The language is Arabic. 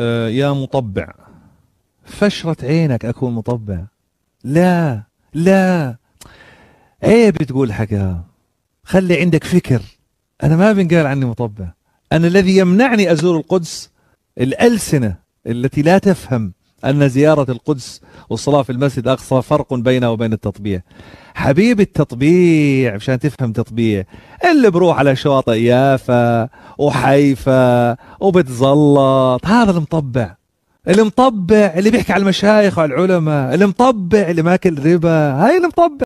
آه، يا مطبع فشرت عينك أكون مطبع لا لا عيب تقول حكا خلي عندك فكر أنا ما بنقال عني مطبع أنا الذي يمنعني أزور القدس الألسنة التي لا تفهم أن زيارة القدس والصلاة في المسجد الأقصى فرق بينه وبين التطبيع حبيب التطبيع مشان تفهم تطبيع اللي بروح على شواطئ يافا وحيفا وبتزلط هذا المطبع المطبع اللي بيحكي على المشايخ وعلى العلماء المطبع اللي ماكل ربا هاي المطبع